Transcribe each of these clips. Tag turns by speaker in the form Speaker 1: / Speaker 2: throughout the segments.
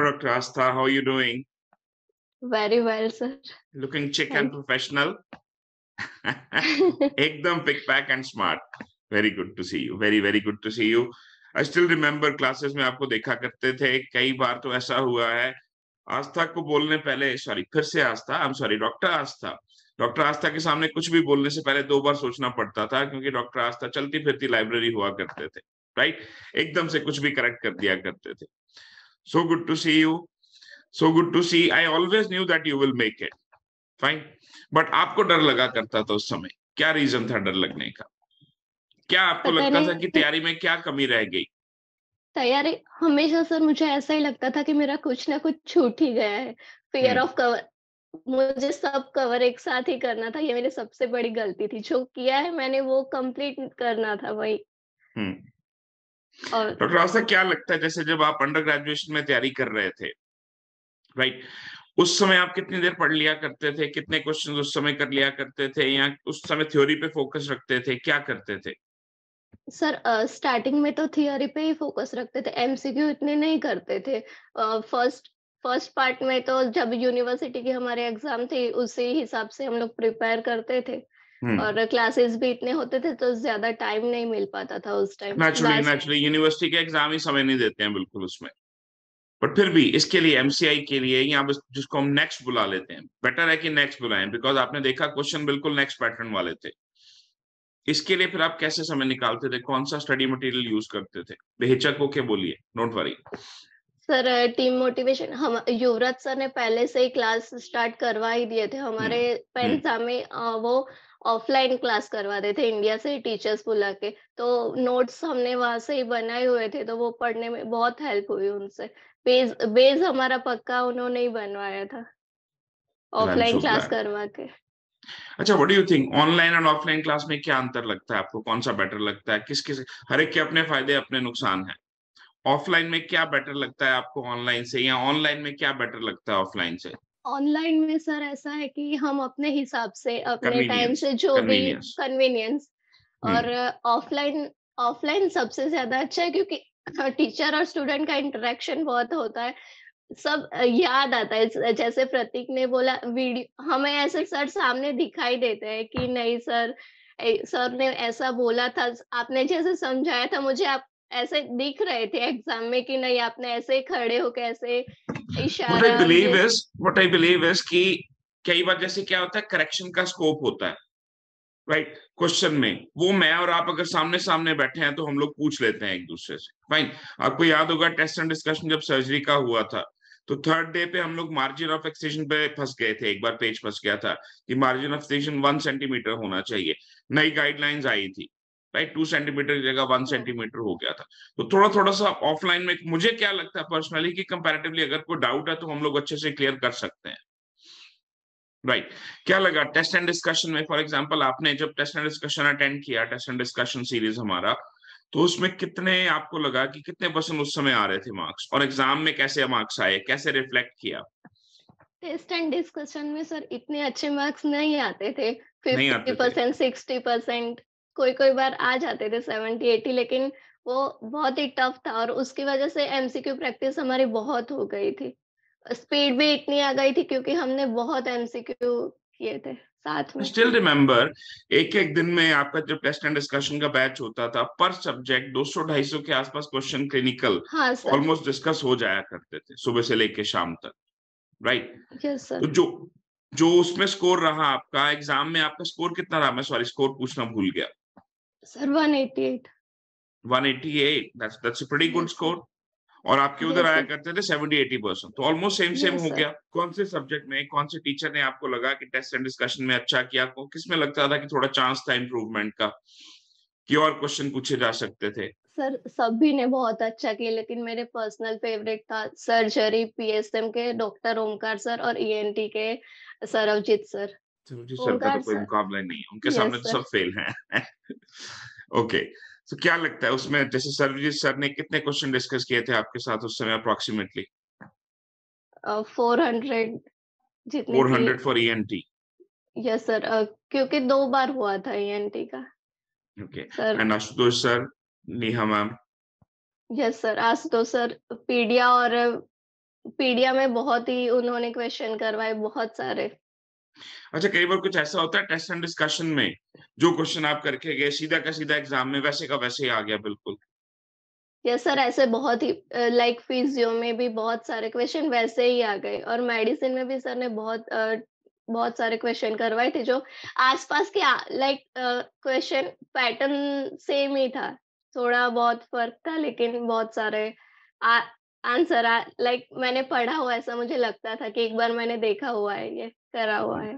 Speaker 1: Hello, Dr. Asta. How are you doing?
Speaker 2: Very well, sir.
Speaker 1: Looking chic and professional. Ekdam pick pack and smart. Very good to see you. Very very good to see you. I still remember classes में आपको देखा करते थे कई बार तो ऐसा हुआ है आस्था को बोलने पहले सॉरी फिर से Aastha I am sorry doctor Aastha doctor Aastha के सामने कुछ भी बोलने से पहले दो बार सोचना पड़ता था क्योंकि डॉक्टर आस्था चलती फिरती लाइब्रेरी हुआ करते थे राइट एकदम से कुछ भी करेक्ट कर दिया करते थे So good to see you. So good to see. I always knew that you will make it. Fine. But aapko dar laga karta tha us samay kya reason tha dar lagne ka kya aapko lagta tha ki taiyari mein kya kami reh gayi
Speaker 2: तैयारी हमेशा sir मुझे ऐसा ही लगता था कि मेरा कुछ ना कुछ छूट ही गया है फियर ऑफ कवर मुझे सब कवर एक साथ ही करना था ये मेरी सबसे बड़ी गलती थी जो किया है मैंने वो कंप्लीट करना था वही डॉक्टर साहब
Speaker 1: क्या लगता है जैसे जब आप अंडर ग्रेजुएशन में तैयारी कर रहे थे राइट उस समय आप कितनी देर पढ़ लिया करते थे कितने क्वेश्चन उस समय कर लिया करते थे या उस समय थ्योरी पे फोकस रखते थे क्या करते थे
Speaker 2: सर स्टार्टिंग uh, में तो थियोरी पे ही फोकस रखते थे एमसीक्यू इतने नहीं करते थे फर्स्ट फर्स्ट पार्ट में तो जब यूनिवर्सिटी की हमारे एग्जाम थे उसी हिसाब से हम लोग प्रिपेयर करते थे uh, हम्म। और क्लासेस भी इतने होते थे तो ज्यादा टाइम नहीं मिल पाता था उस टाइम नेचुरली नेचुरली
Speaker 1: यूनिवर्सिटी के एग्जाम ही समय नहीं देते हैं बिल्कुल उसमें बट फिर भी इसके लिए एमसीआई के लिए यहाँ पे जिसको हम नेक्स्ट बुला लेते हैं बेटर है कि नेक्स्ट बुलाएं बिकॉज आपने देखा क्वेश्चन बिल्कुल नेक्स्ट पैटर्न वाले थे इसके लिए फिर आप कैसे समय निकालते थे कौन सा स्टडी मटेरियल यूज करते थे बेहिचक हो के बोलिए not worry
Speaker 2: sir team motivation हम युवराज सर ने पहले से ही क्लास स्टार्ट करवा ही दिए थे हमारे पेंसा हम्म, हम्म। में वो ऑफलाइन क्लास करवा रहे थे इंडिया से टीचर्स बुला के तो नोट्स हमने वहां से ही बनाए हुए थे तो वो पढ़ने में बहुत हेल्प हुई उनसे बेस बेस हमारा पक्का उन्होंने ही बनवाया था ऑफलाइन क्लास करवा के
Speaker 1: अच्छा what do you think online and offline class में क्या अंतर लगता है आपको कौन सा बेटर लगता है किस किस हर एक के अपने फायदे अपने नुकसान है ऑफलाइन में क्या बेटर लगता है आपको ऑनलाइन से या ऑनलाइन में क्या बेटर लगता है ऑफलाइन से
Speaker 2: ऑनलाइन में सर ऐसा है कि हम अपने हिसाब से अपने टाइम से जो भी कन्वीनियंस और हम्म। ऑफलाइन ऑफलाइन सबसे ज्यादा अच्छा है क्योंकि टीचर और स्टूडेंट का इंटरेक्शन बहुत होता है सब याद आता है जैसे प्रतीक ने बोला वीडियो हमें ऐसे सर सामने दिखाई देते हैं कि नहीं सर सर ने ऐसा बोला था आपने जैसे समझाया था मुझे आप ऐसे दिख रहे थे एग्जाम में कि नहीं आपने ऐसे खड़े हो कैसे इशारा believe is
Speaker 1: what I believe is कि कई बार जैसे क्या होता है करेक्शन का स्कोप होता है राइट right? क्वेश्चन में वो मैं और आप अगर सामने सामने बैठे हैं तो हम लोग पूछ लेते हैं एक दूसरे से फाइन आपको याद होगा टेस्ट एंड डिस्कशन जब सर्जरी का हुआ था तो थर्ड डे पे हम लोग मार्जिन ऑफ एक्सटेंशन पे फंस गए थे एक बार पेज फंस गया था कि margin of extension one centimetre होना चाहिए नई गाइडलाइंस आई थी राइट टू सेंटीमीटर की जगह वन सेंटीमीटर hmm. हो गया था तो थोड़ा थोड़ा सा ऑफलाइन में मुझे क्या लगता है पर्सनली कि कंपैरेटिवली अगर कोई डाउट है तो हम लोग अच्छे से क्लियर कर सकते हैं राइट right. क्या लगा टेस्ट एंड डिस्कशन में फॉर एग्जांपल आपने जब टेस्ट एंड डिस्कशन अटेंड किया टेस्ट एंड डिस्कशन सीरीज हमारा तो उसमें कितने आपको लगा कि कितने परसेंट उस समय आ रहे थे मार्क्स और एग्जाम में कैसे मार्क्स आए कैसे रिफ्लेक्ट किया
Speaker 2: टेस्ट एंड डिस्कशन में सर इतने अच्छे मार्क्स नहीं आते थे फिफ्टी परसेंट सिक्सटी परसेंट कोई कोई बार आ जाते थे सेवेंटी एटी लेकिन वो बहुत ही टफ था और उसकी वजह से एमसीक्यू प्रैक्टिस हमारी बहुत हो गई थी स्पीड भी इतनी आ गई थी क्योंकि हमने बहुत एमसीक्यू किए थे साथ में स्टिल रिमेम्बर
Speaker 1: एक एक दिन में आपका जो टेस्ट एंड डिस्कशन का बैच होता था पर सब्जेक्ट 200 250 के आसपास क्वेश्चन क्लिनिकल ऑलमोस्ट डिस्कस हो जाया करते थे सुबह से लेके शाम तक राइट
Speaker 2: right? yes, तो
Speaker 1: जो जो उसमें स्कोर रहा आपका एग्जाम में आपका स्कोर कितना रहा मैं सॉरी स्कोर पूछना भूल गया
Speaker 2: sir 188
Speaker 1: 188 that's that's a pretty good score और आपके उधर आया करते थे 70 80 परसेंट तो ऑलमोस्ट सेम सेम हो गया कौन से सब्जेक्ट में कौन से टीचर ने आपको लगा कि टेस्ट एंड डिस्कशन में अच्छा किया आपको किस में लगता था कि थोड़ा चांस था इम्प्रूवमेंट का कि और क्वेश्चन पूछे जा सकते थे
Speaker 2: सर सभी ने बहुत अच्छा किया लेकिन मेरे पर्सनल फेवरेट था सर्जरी पीएसएम के डॉक्टर ओमकार सर और ईएनटी e के सरवजीत सर
Speaker 1: सिमरजीत तो oh, सर का तो कोई मुकाबला नहीं है उनके सामने तो सब फेल हैं ओके तो क्या लगता है उसमें जैसे सरजीत सर ने कितने क्वेश्चन डिस्कस किए थे आपके साथ उस समय approximately
Speaker 2: four hundred four hundred for E T yes sir क्योंकि दो बार हुआ था ई एन टी का
Speaker 1: okay and Ashutosh sir Neha ma'am
Speaker 2: yes sir Ashutosh sir paedia और पीडिया में बहुत ही उन्होंने क्वेश्चन करवाए बहुत सारे
Speaker 1: अच्छा कई बार कुछ ऐसा होता है टेस्ट एंड डिस्कशन में जो क्वेश्चन आप करके गए सीधा का सीधा एग्जाम में वैसे का वैसे ही आ गया बिल्कुल
Speaker 2: यस सर ऐसे बहुत ही लाइक फिजियो में भी बहुत सारे क्वेश्चन वैसे ही आ गए और मेडिसिन में भी सर ने बहुत बहुत सारे क्वेश्चन करवाए थे जो आसपास के लाइक क्वेश्चन पैटर्न सेम ही था थोड़ा बहुत फर्क था लेकिन बहुत सारे आंसर आ लाइक मैंने पढ़ा हुआ ऐसा मुझे लगता था कि एक बार मैंने देखा हुआ है ये करा हुआ है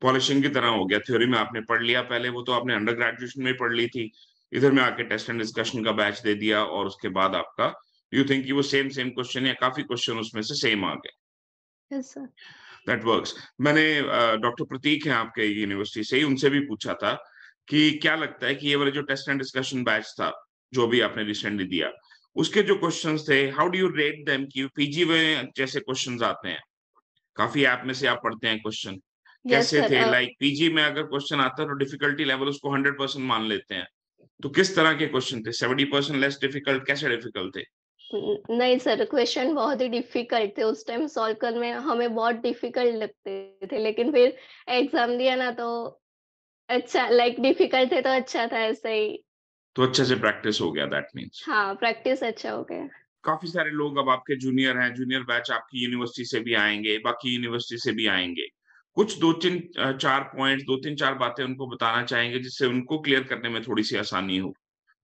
Speaker 1: पॉलिशिंग की तरह हो गया थ्योरी में आपने पढ़ लिया पहले वो तो आपने अंडर ग्रेजुएशन में पढ़ ली थी इधर में आके टेस्ट एंड डिस्कशन का बैच दे दिया और उसके बाद आपका यू थिंक वो सेम सेम क्वेश्चन या काफी क्वेश्चन उसमें से सेम आ
Speaker 2: गए
Speaker 1: दैट वर्क्स मैंने डॉक्टर uh, प्रतीक हैं आपके यूनिवर्सिटी से उनसे भी पूछा था कि क्या लगता है कि ये वाला जो टेस्ट एंड डिस्कशन बैच था जो भी आपने रिसेंटली दिया उसके जो क्वेश्चन थे how do you rate them कि पीजी में जैसे क्वेश्चन आते हैं काफी ऐप में से आप पढ़ते हैं क्वेश्चन yes,
Speaker 2: कैसे sir, थे लाइक uh,
Speaker 1: like, पीजी में अगर क्वेश्चन आता है तो डिफिकल्टी लेवल उसको हंड्रेड परसेंट मान लेते हैं तो किस तरह के क्वेश्चन थे सेवेंटी परसेंट लेस डिफिकल्ट कैसे डिफिकल्ट
Speaker 2: थे नहीं सर क्वेश्चन बहुत ही डिफिकल्ट थे उस टाइम सॉल्व करने में हमें बहुत डिफिकल्ट लगते थे लेकिन फिर एग्जाम दिया ना तो अच्छा लाइक like, डिफिकल्ट थे तो अच्छा था ऐसे ही
Speaker 1: तो अच्छे से प्रैक्टिस हो गया दैट मीन्स
Speaker 2: हाँ प्रैक्टिस अच्छा हो गया
Speaker 1: काफी सारे लोग अब आपके जूनियर हैं जूनियर बैच आपकी यूनिवर्सिटी से भी आएंगे बाकी यूनिवर्सिटी से भी आएंगे कुछ दो तीन चार पॉइंट दो तीन चार बातें उनको बताना चाहेंगे जिससे उनको क्लियर करने में थोड़ी सी आसानी हो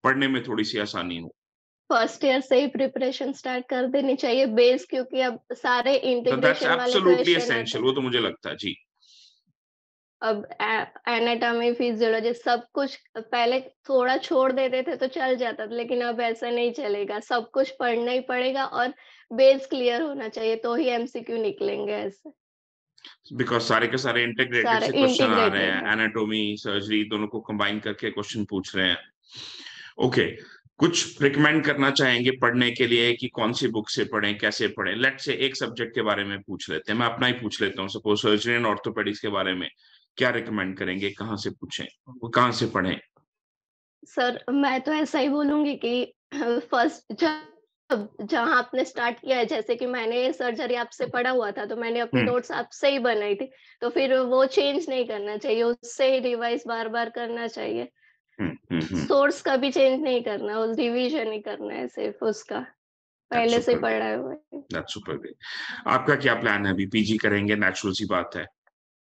Speaker 1: पढ़ने में थोड़ी सी आसानी हो
Speaker 2: फर्स्ट ईयर से ही प्रिपरेशन स्टार्ट कर देनी चाहिए बेस क्योंकि अब सारे इंटीग्रेशन वाले क्वेश्चन तो
Speaker 1: वो तो मुझे लगता है जी
Speaker 2: अब एनाटॉमी फिजियोलॉजी सब कुछ पहले थोड़ा छोड़ देते थे तो चल जाता था लेकिन अब ऐसा नहीं चलेगा सब कुछ पढ़ना ही पड़ेगा और बेस क्लियर होना चाहिए तो ही एमसीक्यू निकलेंगे ऐसे
Speaker 1: बिकॉज सारे के सारे इंटीग्रेटेड से क्वेश्चन आ रहे हैं एनाटॉमी सर्जरी दोनों को कंबाइन करके क्वेश्चन पूछ रहे हैं ओके कुछ रिकमेंड करना चाहेंगे पढ़ने के लिए कि कौन सी बुक से पढ़े कैसे पढ़े लेट से एक सब्जेक्ट के बारे में पूछ लेते हैं मैं अपना ही पूछ लेता हूँ सपोज सर्जरी एंड ऑर्थोपेडिक्स के बारे में क्या रिकमेंड करेंगे कहाँ से पूछें वो कहाँ से पढ़ें
Speaker 2: सर मैं तो ऐसा ही बोलूंगी कि फर्स्ट जब जहाँ आपने स्टार्ट किया है जैसे कि मैंने सर्जरी आपसे पढ़ा हुआ था तो मैंने अपने नोट्स हम्म। आपसे ही बनाई थी तो फिर वो चेंज नहीं करना चाहिए उससे ही रिवाइज बार बार करना चाहिए सोर्स हम्म, हम्म, का भी चेंज नहीं करना उस रिविजन ही करना है सिर्फ उसका पहले से पढ़ा हुआ
Speaker 1: है आपका क्या प्लान है अभी पीजी करेंगे नेचुरल सी बात है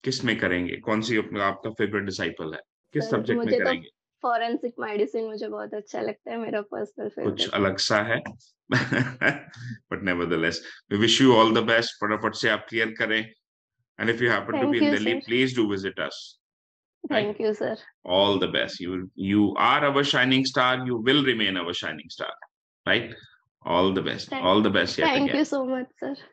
Speaker 1: किस में करेंगे कौन सी आपका फेवरेट डिसाइपल है किस सब्जेक्ट में तो करेंगे
Speaker 2: फॉरेंसिक मेडिसिन मुझे बहुत अच्छा लगता है मेरा पर्सनल कुछ
Speaker 1: अलग सा है but nevertheless we wish you all the best फटाफट से आप क्लियर करें and if you happen to be in Delhi please do visit us
Speaker 2: thank you sir
Speaker 1: all the best you you are our shining star you will remain our shining star right all the best all the best thank you
Speaker 2: so much sir